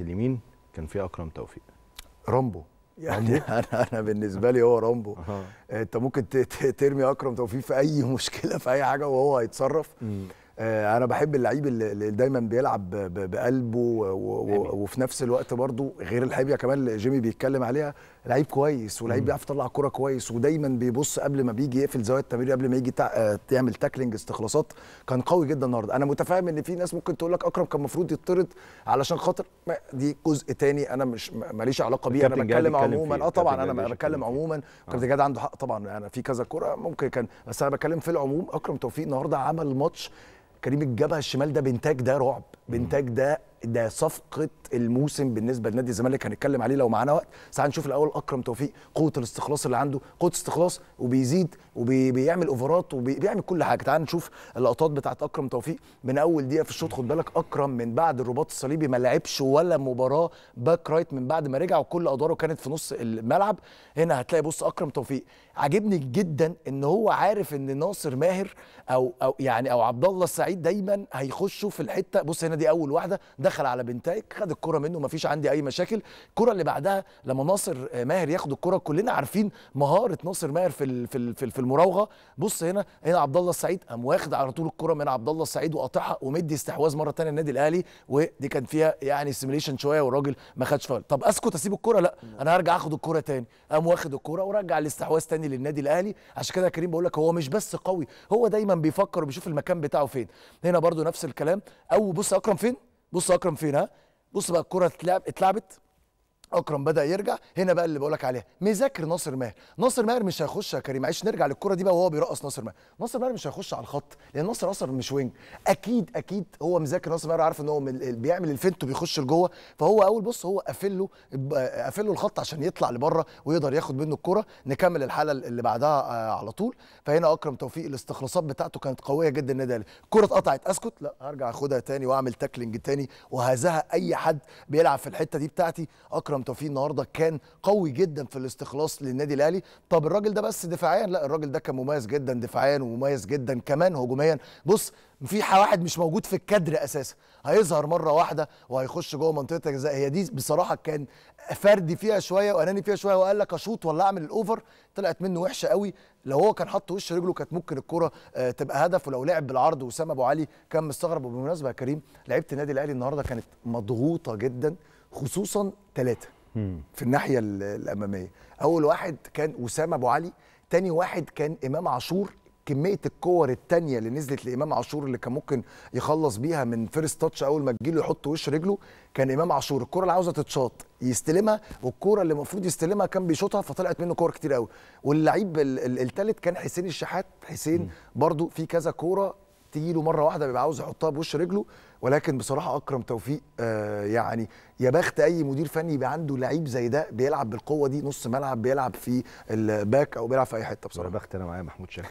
اليمين كان في اكرم توفيق رامبو يعني انا انا بالنسبه لي هو رامبو آه، انت ممكن ترمي اكرم توفيق في اي مشكله في اي حاجه وهو هيتصرف آه، انا بحب اللعيب اللي دايما بيلعب بقلبه وفي نفس الوقت برضه غير الحبيه كمان اللي جيمي بيتكلم عليها لعيب كويس ولعيب بيعرف يطلع كرة كويس ودايما بيبص قبل ما بيجي يقفل زوايا التمرير قبل ما يجي تعمل آه، يعمل تاكلينج استخلاصات كان قوي جدا النهارده انا متفاهم ان في ناس ممكن تقول لك اكرم كان المفروض يطرد علشان خاطر دي جزء تاني انا مش ماليش علاقه بيه انا بتكلم آه، عموما اه طبعا انا بتكلم عموما كابتن جاد عنده حق طبعا انا في كذا كوره ممكن كان بس انا بتكلم في العموم اكرم توفيق النهارده عمل ماتش كريم الجبهه الشمال ده بنتاج ده رعب بنتاج ده ده صفقه الموسم بالنسبه لنادي الزمالك هنتكلم عليه لو معانا وقت ساعه نشوف الاول اكرم توفيق قوه الاستخلاص اللي عنده قوه استخلاص وبيزيد وبيعمل اوفرات وبيعمل كل حاجه تعال نشوف اللقطات بتاعة اكرم توفيق من اول دقيقه في الشوط خد بالك اكرم من بعد الرباط الصليبي ما لعبش ولا مباراه باك رايت من بعد ما رجع وكل ادواره كانت في نص الملعب هنا هتلاقي بص اكرم توفيق عاجبني جدا ان هو عارف ان ناصر ماهر او او يعني او عبد الله السعيد دايما هيخشوا في الحته بص هنا دي اول واحده دخل على بنتايك خد الكره منه مفيش عندي اي مشاكل الكره اللي بعدها لما ناصر آه، ماهر ياخد الكره كلنا عارفين مهاره ناصر ماهر في في في المراوغه بص هنا هنا عبد الله السعيد قام واخد على طول الكره من عبد الله السعيد وقاطعها ومدي استحواذ مره ثانيه للنادي الاهلي ودي كان فيها يعني سيميليشن شويه والراجل ما خدش فاول طب اسكت اسيب الكره لا انا هرجع اخد الكره ثاني قام واخد الكره ورجع الاستحواذ ثاني للنادي الاهلي عشان كده يا كريم بقول لك هو مش بس قوي هو دايما بيفكر وبيشوف المكان بتاعه فين هنا برده نفس الكلام او بص اكرم فين بص اكرم فين ها بص بقى الكره اتلعبت اكرم بدا يرجع هنا بقى اللي بقولك عليها مذاكر ناصر ماهر ناصر ماهر مش هيخش يا كريم معلش نرجع للكره دي بقى وهو بيرقص ناصر ماهر ناصر ماهر مش هيخش على الخط لان ناصر اصلا مش وينج اكيد اكيد هو مذاكر ناصر ماهر عارف ان هو بيعمل الفنت وبيخش لجوه فهو اول بص هو قافل له قافل له الخط عشان يطلع لبره ويقدر ياخد منه الكره نكمل الحاله اللي بعدها آه، على طول فهنا اكرم توفيق الاستخلاصات بتاعته كانت قويه جدا النادي الكره اتقطعت اسكت لا هرجع اخدها تاني واعمل تاكلنج تاني وهزها اي حد بيلعب في الحته دي بتاعتي اكرم اكرم توفيق النهارده كان قوي جدا في الاستخلاص للنادي الاهلي طب الراجل ده بس دفاعيا لا الراجل ده كان مميز جدا دفاعيا ومميز جدا كمان هجوميا بص في واحد مش موجود في الكادر اساسا هيظهر مره واحده وهيخش جوه منطقه الجزاء هي دي بصراحه كان فردي فيها شويه واناني فيها شويه وقال لك اشوط ولا اعمل الاوفر طلعت منه وحشه قوي لو هو كان حط وش رجله كانت ممكن الكره آه، تبقى هدف ولو لعب بالعرض وسام ابو علي كان مستغرب وبالمناسبه يا كريم لعيبه النادي الاهلي النهارده كانت مضغوطه جدا خصوصا ثلاثه في الناحيه الاماميه اول واحد كان اسامه ابو علي تاني واحد كان امام عاشور كميه الكور التانيه اللي نزلت لامام عاشور اللي كان ممكن يخلص بيها من فيرست تاتش اول ما تجيله يحط وش رجله كان امام عاشور الكورة اللي عاوزه تتشاط يستلمها والكورة اللي المفروض يستلمها كان بيشوطها فطلعت منه كور كتير قوي واللعيب الثالث كان حسين الشحات حسين برضو في كذا كوره تيجي له مره واحده بيبقى عاوز يحطها بوش رجله ولكن بصراحه اكرم توفيق آه يعني يا بخت اي مدير فني يبقى عنده لعيب زي ده بيلعب بالقوه دي نص ملعب بيلعب في الباك او بيلعب في اي حته بصراحه يا بخت انا معايا محمود شاكر